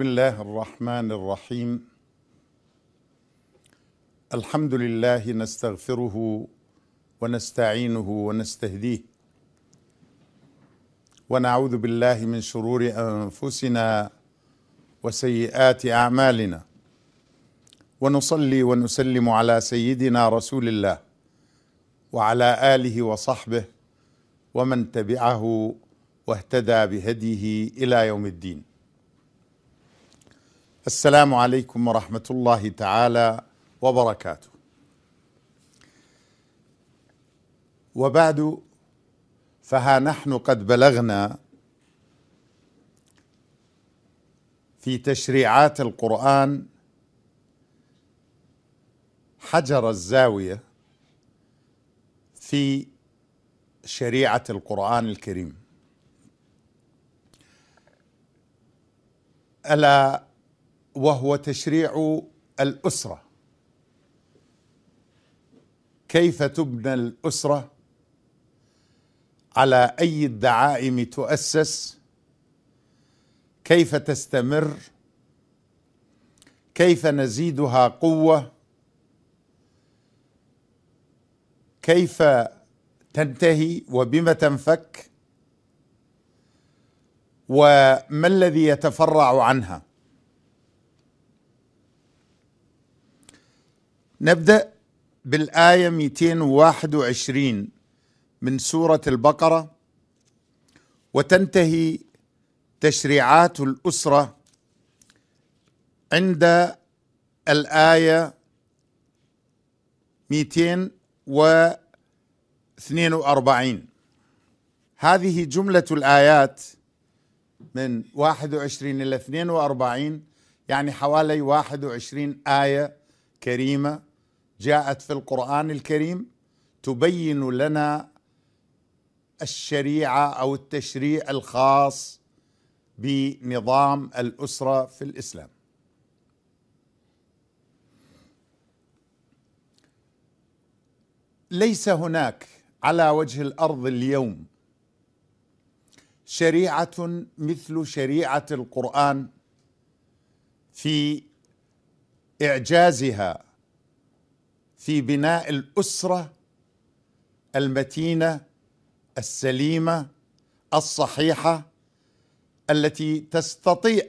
بسم الله الرحمن الرحيم الحمد لله نستغفره ونستعينه ونستهديه ونعوذ بالله من شرور انفسنا وسيئات اعمالنا ونصلي ونسلم على سيدنا رسول الله وعلى اله وصحبه ومن تبعه واهتدى بهديه الى يوم الدين السلام عليكم ورحمه الله تعالى وبركاته وبعد فها نحن قد بلغنا في تشريعات القران حجر الزاويه في شريعه القران الكريم الا وهو تشريع الاسره كيف تبنى الاسره على اي الدعائم تؤسس كيف تستمر كيف نزيدها قوه كيف تنتهي وبما تنفك وما الذي يتفرع عنها نبدأ بالآية 221 من سورة البقرة وتنتهي تشريعات الأسرة عند الآية 242 هذه جملة الآيات من 21 إلى 42 يعني حوالي 21 آية كريمة جاءت في القرآن الكريم تبين لنا الشريعة أو التشريع الخاص بنظام الأسرة في الإسلام ليس هناك على وجه الارض اليوم شريعه مثل شريعه القران في اعجازها في بناء الاسره المتينه السليمه الصحيحه التي تستطيع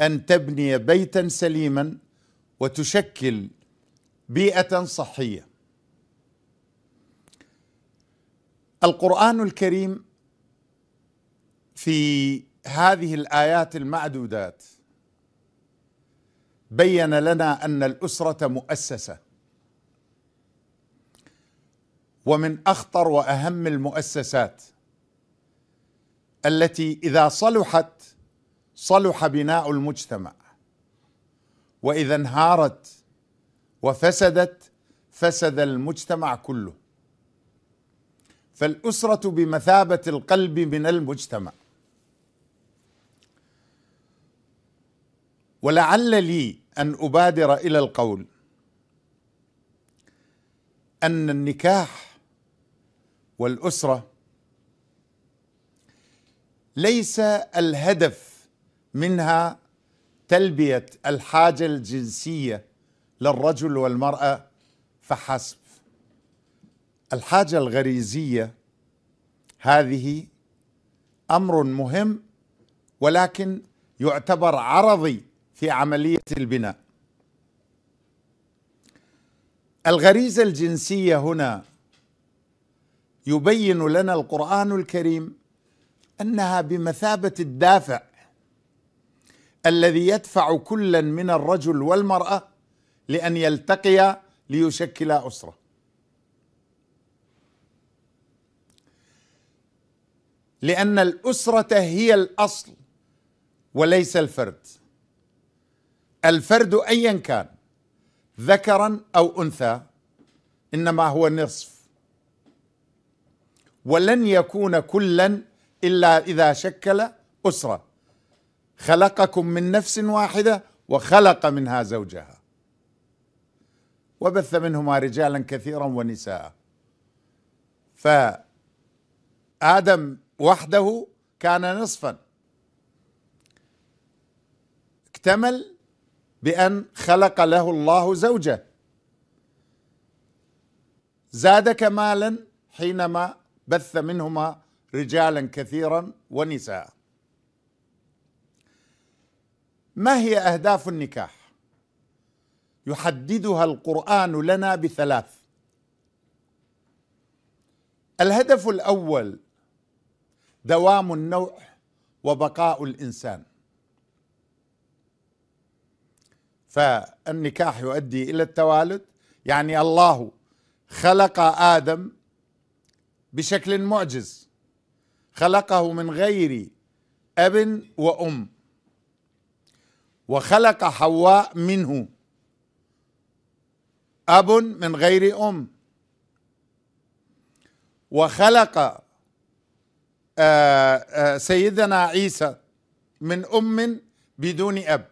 ان تبني بيتا سليما وتشكل بيئه صحيه القران الكريم في هذه الايات المعدودات بين لنا ان الاسره مؤسسه ومن اخطر واهم المؤسسات التي اذا صلحت صلح بناء المجتمع واذا انهارت وفسدت فسد المجتمع كله فالاسره بمثابه القلب من المجتمع ولعل لي ان ابادر الى القول ان النكاح والاسره ليس الهدف منها تلبيه الحاجه الجنسيه للرجل والمراه فحسب الحاجه الغريزيه هذه امر مهم ولكن يعتبر عرضي في عمليه البناء الغريزه الجنسيه هنا يبين لنا القران الكريم انها بمثابه الدافع الذي يدفع كلا من الرجل والمراه لان يلتقيا ليشكلا اسره لان الاسره هي الاصل وليس الفرد الفرد ايا كان ذكرا او انثى انما هو نصف ولن يكون كلا الا اذا شكل اسره خلقكم من نفس واحده وخلق منها زوجها وبث منهما رجالا كثيرا ونساء فادم وحده كان نصفا اكتمل بان خلق له الله زوجه زاد كمالا حينما بث منهما رجالا كثيرا ونساء ما هي اهداف النكاح يحددها القران لنا بثلاث الهدف الاول دوام النوع وبقاء الانسان فالنكاح يؤدي الى التوالد يعني الله خلق ادم بشكل معجز خلقه من غير اب وام وخلق حواء منه اب من غير ام وخلق آه، آه، سيدنا عيسى من ام بدون اب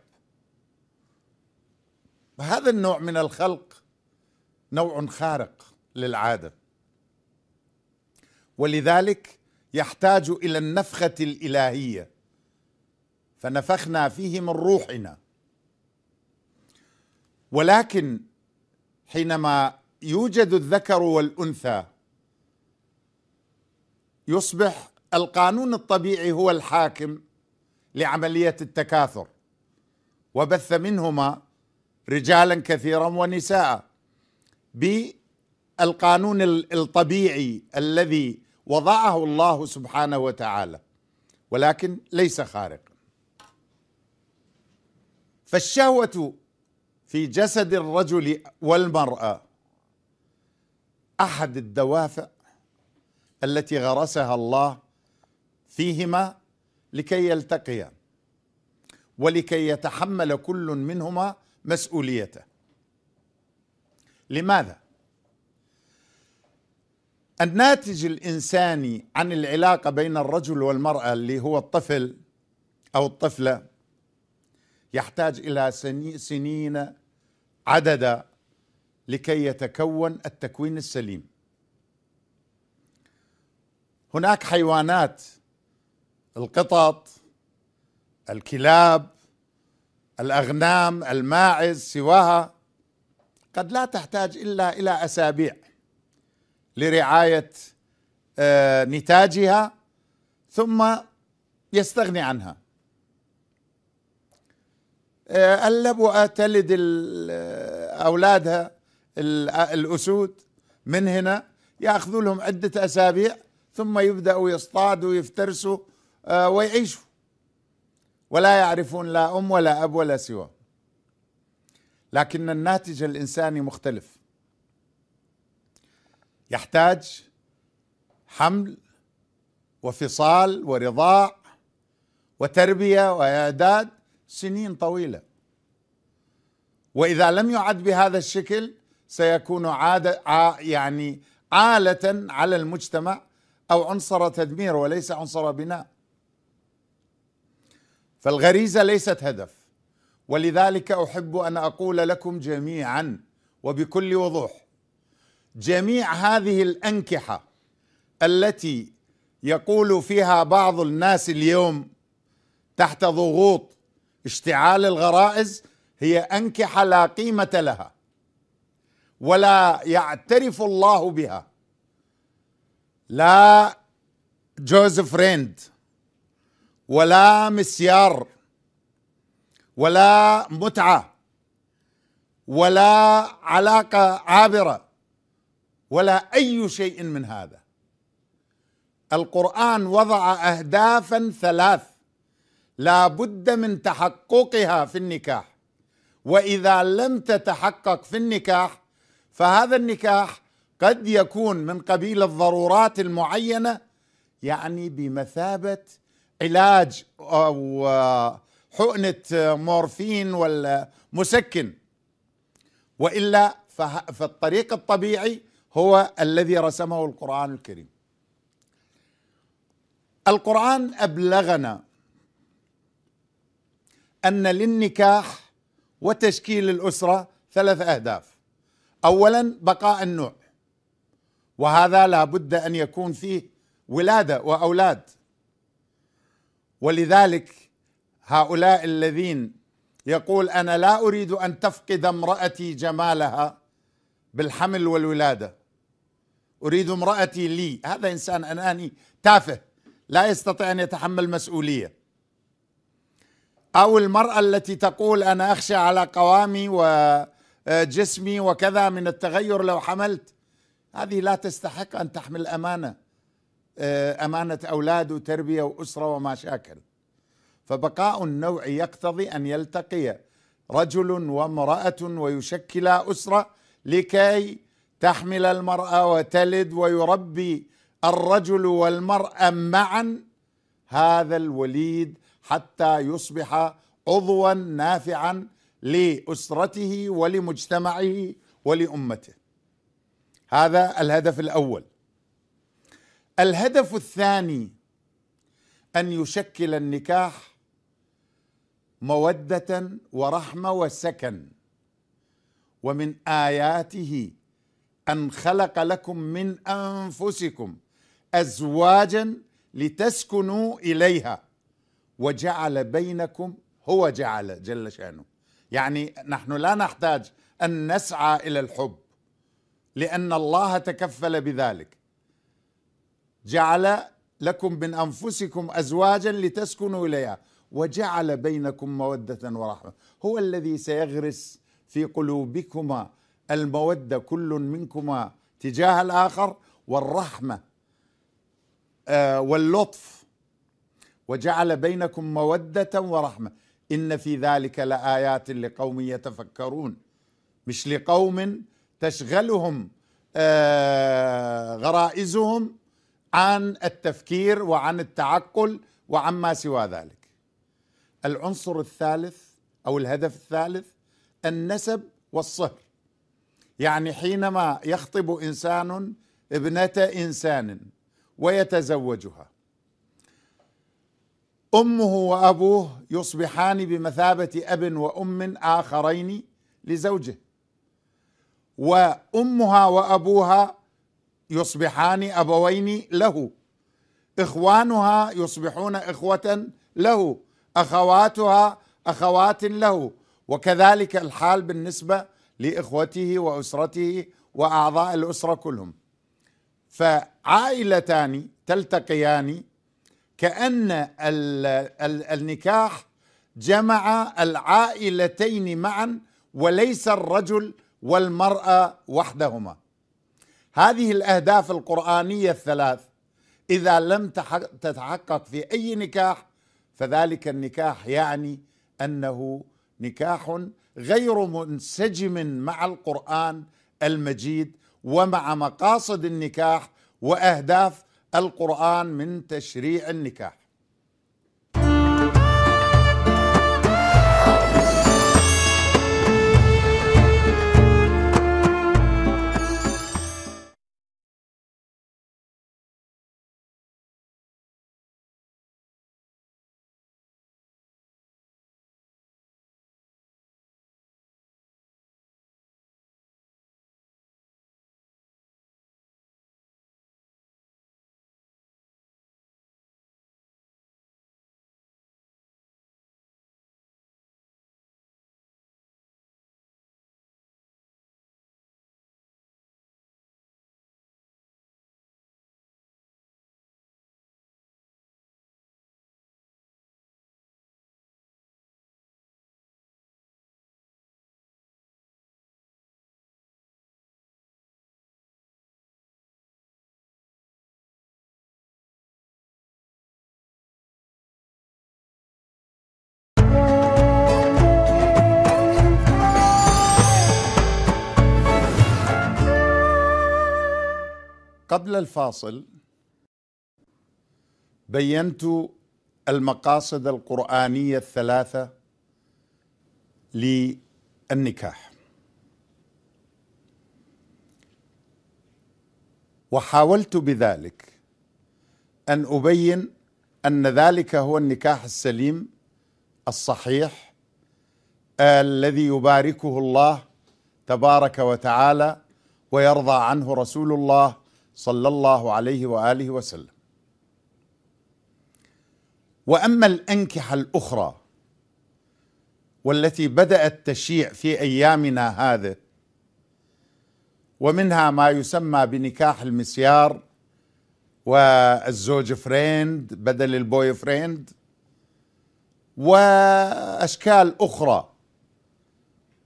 هذا النوع من الخلق نوع خارق للعاده ولذلك يحتاج الى النفخه الالهيه فنفخنا فيه من روحنا ولكن حينما يوجد الذكر والانثى يصبح القانون الطبيعي هو الحاكم لعمليه التكاثر وبث منهما رجالا كثيرا ونساء بالقانون الطبيعي الذي وضعه الله سبحانه وتعالى ولكن ليس خارقا فالشهوه في جسد الرجل والمراه احد الدوافع التي غرسها الله فيهما لكي يلتقيا ولكي يتحمل كل منهما مسؤوليته لماذا الناتج الانساني عن العلاقه بين الرجل والمراه اللي هو الطفل او الطفله يحتاج الى سنين عددا لكي يتكون التكوين السليم هناك حيوانات القطط الكلاب الاغنام الماعز سواها قد لا تحتاج الا الى اسابيع لرعايه آه، نتاجها ثم يستغني عنها آه، اللبؤه تلد آه، اولادها الاسود من هنا ياخذوا لهم عده اسابيع ثم يبداوا يصطادوا ويفترسوا ويعيشوا ولا يعرفون لا ام ولا اب ولا سوى لكن الناتج الانساني مختلف يحتاج حمل وفصال ورضاع وتربيه واعداد سنين طويله واذا لم يعد بهذا الشكل سيكون عادة يعني عالة على المجتمع او عنصر تدمير وليس عنصر بناء فالغريزه ليست هدف ولذلك احب ان اقول لكم جميعا وبكل وضوح جميع هذه الأنكحة التي يقول فيها بعض الناس اليوم تحت ضغوط اشتعال الغرائز هي أنكحة لا قيمة لها ولا يعترف الله بها لا جوزيف ريند ولا مسيار ولا متعه ولا علاقه عابره ولا اي شيء من هذا القران وضع اهدافا ثلاث لا بد من تحققها في النكاح واذا لم تتحقق في النكاح فهذا النكاح قد يكون من قبيل الضرورات المعينه يعني بمثابه علاج او حقنه مورفين ولا مسكن والا فالطريق الطبيعي هو الذي رسمه القرآن الكريم القرآن أبلغنا أن للنكاح وتشكيل الأسرة ثلاث أهداف أولا بقاء النوع وهذا لا بد أن يكون فيه ولادة وأولاد ولذلك هؤلاء الذين يقول أنا لا أريد أن تفقد امرأتي جمالها بالحمل والولاده اريد امراتي لي هذا انسان اناني تافه لا يستطيع ان يتحمل مسؤوليه او المراه التي تقول انا اخشى على قوامي وجسمي آه، وكذا من التغير لو حملت هذه لا تستحق ان تحمل امانه آه، امانه اولاد وتربيه واسره وما شاكل فبقاء النوع يقتضي ان يلتقي رجل وامراه ويشكلا اسره لكي تحمل المرأة وتلد ويربي الرجل والمرأة معا هذا الوليد حتى يصبح عضوا نافعا لأسرته ولمجتمعه ولأمته هذا الهدف الأول الهدف الثاني أن يشكل النكاح مودة ورحمة وسكن ومن آياته أن خلق لكم من أنفسكم أزواجا لتسكنوا إليها وجعل بينكم هو جعل جل شأنه يعني نحن لا نحتاج أن نسعى إلى الحب لأن الله تكفل بذلك جعل لكم من أنفسكم أزواجا لتسكنوا إليها وجعل بينكم مودة ورحمة هو الذي سيغرس في قلوبكما المودة كل منكما تجاه الآخر والرحمة آه، واللطف وجعل بينكم مودة ورحمة إن في ذلك لآيات لقوم يتفكرون مش لقوم تشغلهم آه، غرائزهم عن التفكير وعن التعقل وعما سوى ذلك العنصر الثالث او الهدف الثالث النسب والصهر يعني حينما يخطب انسان ابنه انسان ويتزوجها امه وابوه يصبحان بمثابه اب وام اخرين لزوجه وامها وابوها يصبحان ابوين له اخوانها يصبحون اخوه له اخواتها اخوات له وكذلك الحال بالنسبه لاخوته واسرته واعضاء الاسره كلهم فعائلتان تلتقيان كان النكاح جمع العائلتين معا وليس الرجل والمراه وحدهما هذه الاهداف القرانيه الثلاث اذا لم تتحقق في اي نكاح فذلك النكاح يعني انه نكاح غير منسجم مع القرآن المجيد ومع مقاصد النكاح وأهداف القرآن من تشريع النكاح قبل الفاصل بينت المقاصد القرآنية الثلاثة للنكاح وحاولت بذلك أن أبين أن ذلك هو النكاح السليم الصحيح الذي يباركه الله تبارك وتعالى ويرضى عنه رسول الله صلى الله عليه واله وسلم واما الانكحه الاخرى والتي بدات تشيع في ايامنا هذا ومنها ما يسمى بنكاح المسيار والزوج فريند بدل البوي فريند واشكال اخرى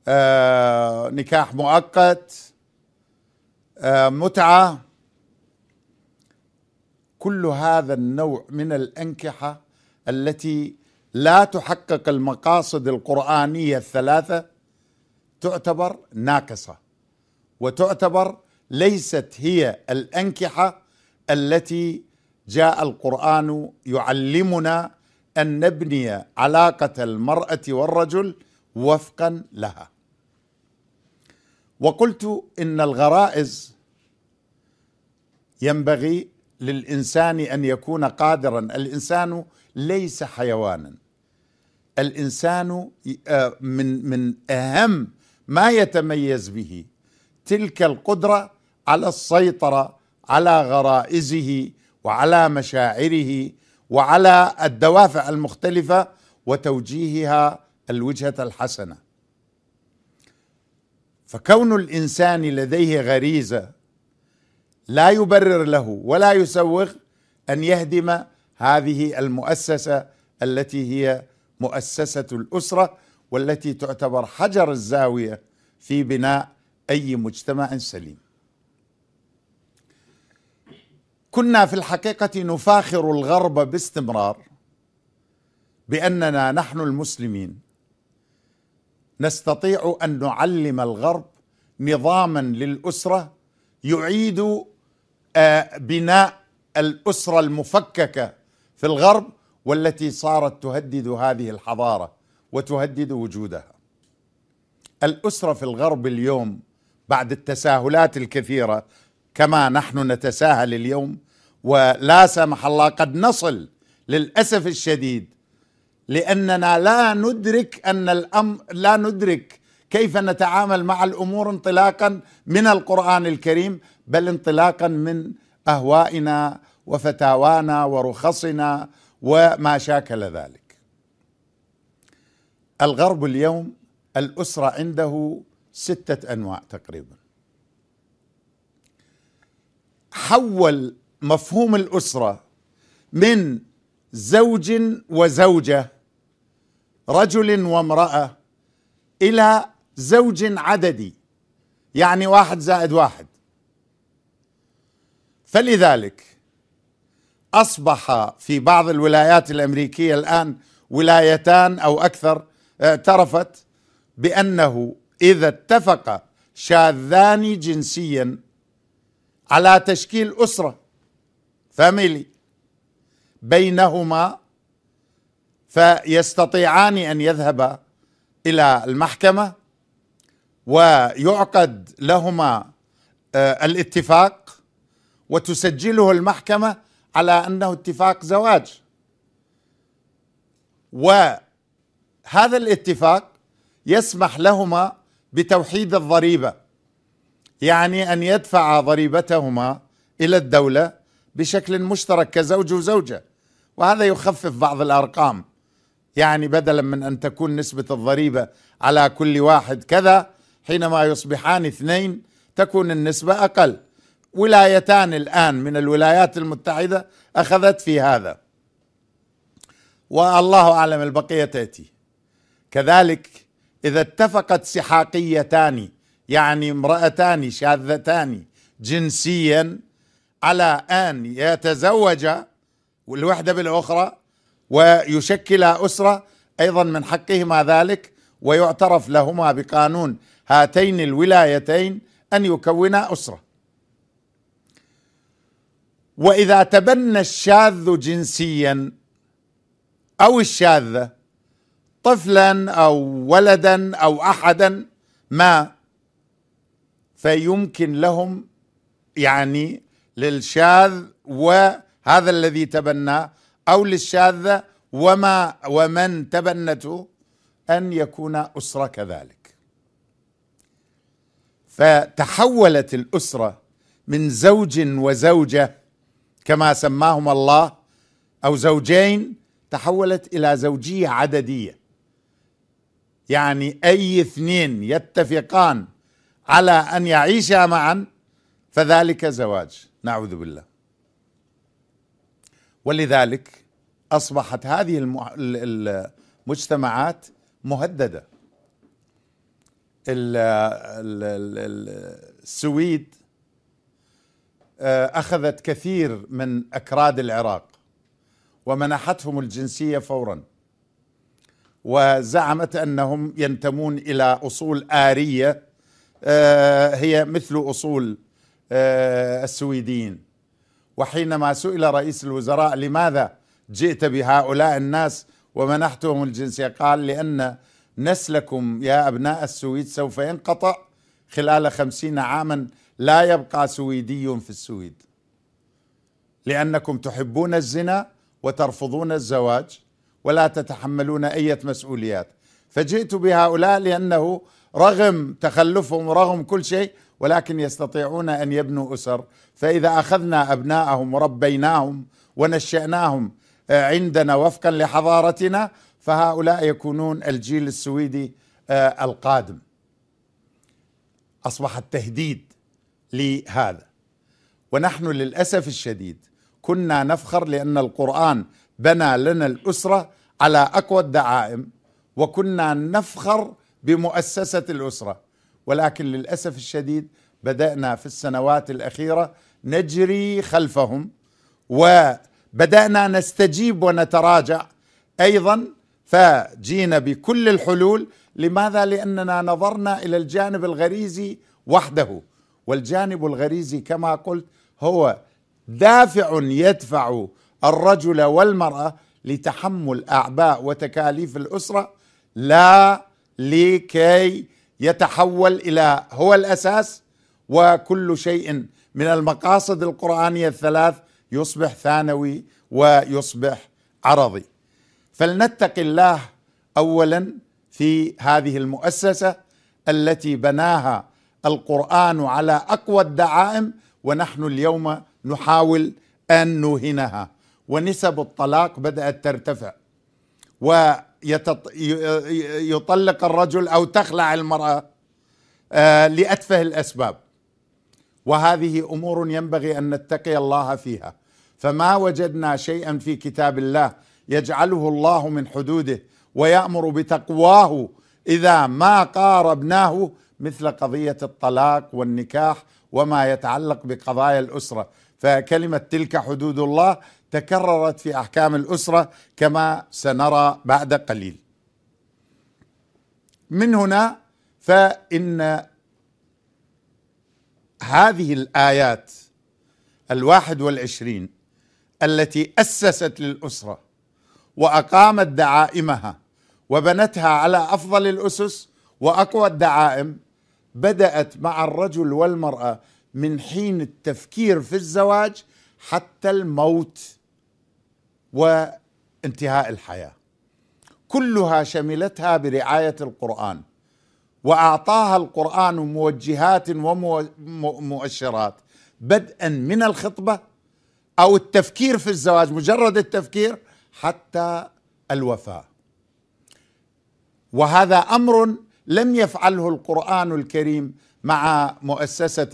آه نكاح مؤقت آه متعه كل هذا النوع من الأنكحة التي لا تحقق المقاصد القرآنية الثلاثة تعتبر ناقصة وتعتبر ليست هي الأنكحة التي جاء القرآن يعلمنا أن نبني علاقة المرأة والرجل وفقا لها وقلت إن الغرائز ينبغي للانسان ان يكون قادرا الانسان ليس حيوانا الانسان آه، من من اهم ما يتميز به تلك القدره على السيطره على غرائزه وعلى مشاعره وعلى الدوافع المختلفه وتوجيهها الوجهه الحسنه فكون الانسان لديه غريزه لا يبرر له ولا يسوغ ان يهدم هذه المؤسسه التي هي مؤسسه الاسره والتي تعتبر حجر الزاويه في بناء اي مجتمع سليم. كنا في الحقيقه نفاخر الغرب باستمرار باننا نحن المسلمين نستطيع ان نعلم الغرب نظاما للاسره يعيد بناء الاسره المفككه في الغرب والتي صارت تهدد هذه الحضاره وتهدد وجودها. الاسره في الغرب اليوم بعد التساهلات الكثيره كما نحن نتساهل اليوم ولا سمح الله قد نصل للاسف الشديد لاننا لا ندرك ان الامر لا ندرك كيف نتعامل مع الامور انطلاقا من القران الكريم بل انطلاقا من اهوائنا وفتاوانا ورخصنا وما شاكل ذلك الغرب اليوم الاسره عنده سته انواع تقريبا حول مفهوم الاسره من زوج وزوجه رجل وامراه الى زوج عددي يعني واحد زائد واحد فلذلك اصبح في بعض الولايات الامريكيه الان ولايتان او اكثر آه، اعترفت بانه اذا اتفق شاذان جنسيا على تشكيل اسره فاميلي بينهما فيستطيعان ان يذهبا الى المحكمه ويعقد لهما آه، الاتفاق وتسجله المحكمه على انه اتفاق زواج وهذا الاتفاق يسمح لهما بتوحيد الضريبه يعني ان يدفع ضريبتهما الى الدوله بشكل مشترك كزوج وزوجه وهذا يخفف بعض الارقام يعني بدلا من ان تكون نسبه الضريبه على كل واحد كذا حينما يصبحان اثنين تكون النسبه اقل ولايتان الان من الولايات المتحده اخذت في هذا والله اعلم البقيه تاتي كذلك اذا اتفقت سحاقيتان يعني امراتان شاذتان جنسيا على ان يتزوجا الوحده بالاخرى ويشكلا اسره ايضا من حقهما ذلك ويعترف لهما بقانون هاتين الولايتين ان يكونا اسره واذا تبنى الشاذ جنسيا او الشاذه طفلا او ولدا او احدا ما فيمكن لهم يعني للشاذ وهذا الذي تبناه او للشاذه وما ومن تبنته ان يكون اسره كذلك فتحولت الاسره من زوج وزوجه كما سماهما الله او زوجين تحولت الى زوجيه عدديه يعني اي اثنين يتفقان على ان يعيشا معا فذلك زواج نعوذ بالله ولذلك اصبحت هذه المجتمعات مهدده السويد آه، اخذت كثير من اكراد العراق ومنحتهم الجنسيه فورا وزعمت انهم ينتمون الى اصول اريه آه، هي مثل اصول آه، السويديين وحينما سئل رئيس الوزراء لماذا جئت بهؤلاء الناس ومنحتهم الجنسيه قال لان نسلكم يا ابناء السويد سوف ينقطع خلال خمسين عاما لا يبقى سويدي في السويد لانكم تحبون الزنا وترفضون الزواج ولا تتحملون اي مسؤوليات فجئت بهؤلاء لانه رغم تخلفهم ورغم كل شيء ولكن يستطيعون ان يبنوا اسر فاذا اخذنا ابناءهم وربيناهم ونشأناهم آه، عندنا وفقا لحضارتنا فهؤلاء يكونون الجيل السويدي آه، القادم اصبح التهديد لهذا ونحن للاسف الشديد كنا نفخر لان القران بنى لنا الاسره على اقوى الدعائم وكنا نفخر بمؤسسه الاسره ولكن للاسف الشديد بدانا في السنوات الاخيره نجري خلفهم وبدانا نستجيب ونتراجع ايضا فجينا بكل الحلول لماذا لاننا نظرنا الى الجانب الغريزي وحده والجانب الغريزي كما قلت هو دافع يدفع الرجل والمراه لتحمل اعباء وتكاليف الاسره لا لكي يتحول الى هو الاساس وكل شيء من المقاصد القرانيه الثلاث يصبح ثانوي ويصبح عرضي فلنتقي الله اولا في هذه المؤسسه التي بناها القرآن على أقوى الدعائم ونحن اليوم نحاول أن نوهنها ونسب الطلاق بدأت ترتفع ويطلق الرجل أو تخلع المرأة آه، لأتفه الأسباب وهذه أمور ينبغي أن نتقي الله فيها فما وجدنا شيئا في كتاب الله يجعله الله من حدوده ويأمر بتقواه إذا ما قاربناه مثل قضية الطلاق والنكاح وما يتعلق بقضايا الأسرة فكلمة تلك حدود الله تكررت في أحكام الأسرة كما سنرى بعد قليل من هنا فإن هذه الآيات الواحد والعشرين التي أسست للأسرة وأقامت دعائمها وبنتها على أفضل الأسس واقوى الدعائم بدات مع الرجل والمراه من حين التفكير في الزواج حتى الموت وانتهاء الحياه كلها شملتها برعايه القران واعطاها القران موجهات ومؤشرات بدءا من الخطبه او التفكير في الزواج مجرد التفكير حتى الوفاه وهذا امر لم يفعله القرآن الكريم مع مؤسسة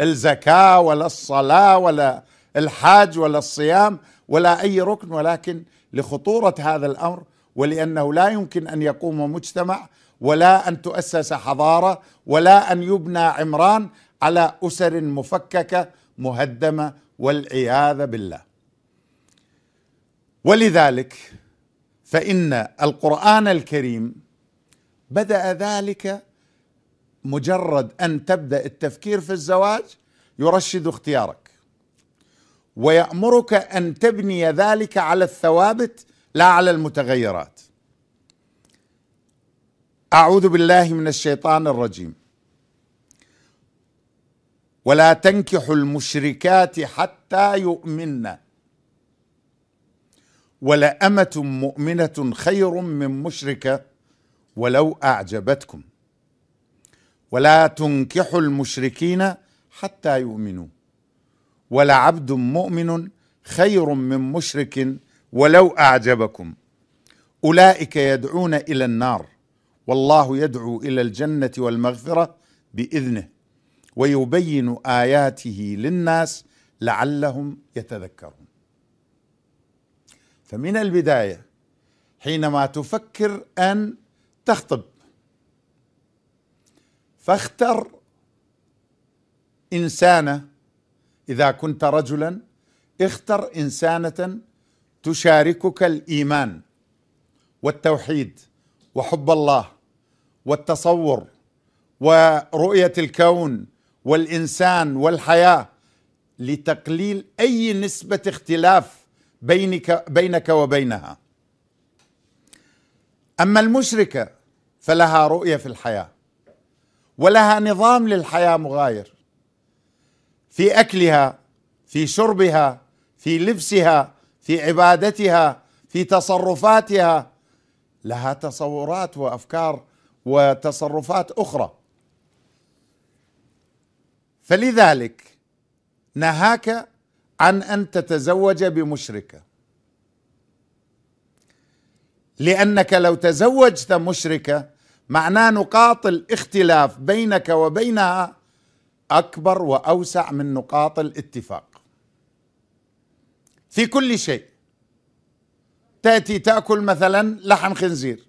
الزكاة ولا الصلاة ولا الحاج ولا الصيام ولا أي ركن ولكن لخطورة هذا الأمر ولأنه لا يمكن أن يقوم مجتمع ولا أن تؤسس حضارة ولا أن يبنى عمران على أسر مفككة مهدمة والعياذ بالله ولذلك فإن القرآن الكريم بدا ذلك مجرد ان تبدا التفكير في الزواج يرشد اختيارك ويامرك ان تبني ذلك على الثوابت لا على المتغيرات اعوذ بالله من الشيطان الرجيم ولا تنكحوا المشركات حتى يؤمنن ولأمة مؤمنة خير من مشركه ولو اعجبتكم ولا تنكحوا المشركين حتى يؤمنوا ولعبد مؤمن خير من مشرك ولو اعجبكم اولئك يدعون الى النار والله يدعو الى الجنه والمغفره باذنه ويبين اياته للناس لعلهم يتذكرون فمن البدايه حينما تفكر ان تخطب فاختر انسانه اذا كنت رجلا اختر انسانه تشاركك الايمان والتوحيد وحب الله والتصور ورؤيه الكون والانسان والحياه لتقليل اي نسبه اختلاف بينك بينك وبينها اما المشركه فلها رؤيه في الحياه ولها نظام للحياه مغاير في اكلها في شربها في لبسها في عبادتها في تصرفاتها لها تصورات وافكار وتصرفات اخرى فلذلك نهاك عن ان تتزوج بمشركه لانك لو تزوجت مشركه معناه نقاط الاختلاف بينك وبينها اكبر واوسع من نقاط الاتفاق في كل شيء تاتي تاكل مثلا لحم خنزير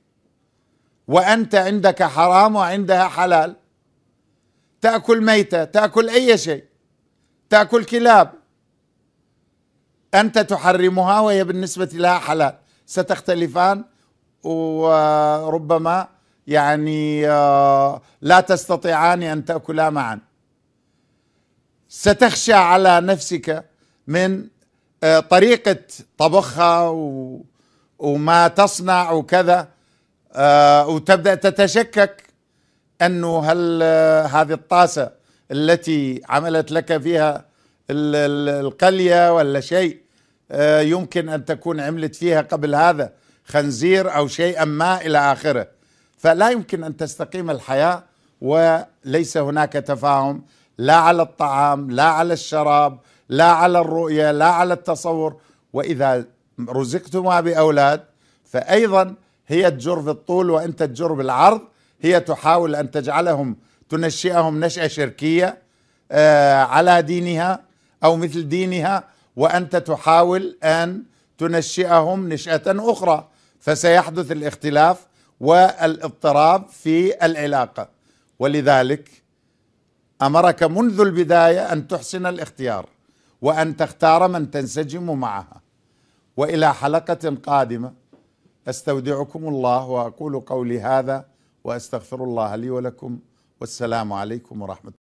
وانت عندك حرام وعندها حلال تاكل ميته تاكل اي شيء تاكل كلاب انت تحرمها وهي بالنسبه لها حلال ستختلفان وربما يعني آه، لا تستطيعان ان تاكلا معا ستخشى على نفسك من آه، طريقه طبخها وما تصنع وكذا آه، وتبدا تتشكك انه هل هذه الطاسه التي عملت لك فيها القليه ولا شيء يمكن ان تكون عملت فيها قبل هذا خنزير او شيئا ما الى اخره فلا يمكن ان تستقيم الحياه وليس هناك تفاهم لا على الطعام لا على الشراب لا على الرؤيه لا على التصور واذا رزقتما باولاد فايضا هي تجر بالطول وانت تجر بالعرض هي تحاول ان تجعلهم تنشئهم نشاه شركيه آه، على دينها او مثل دينها وانت تحاول ان تنشئهم نشاه اخرى فسيحدث الاختلاف والاضطراب في العلاقه ولذلك امرك منذ البدايه ان تحسن الاختيار وان تختار من تنسجم معها والى حلقه قادمه استودعكم الله واقول قولي هذا واستغفر الله لي ولكم والسلام عليكم ورحمه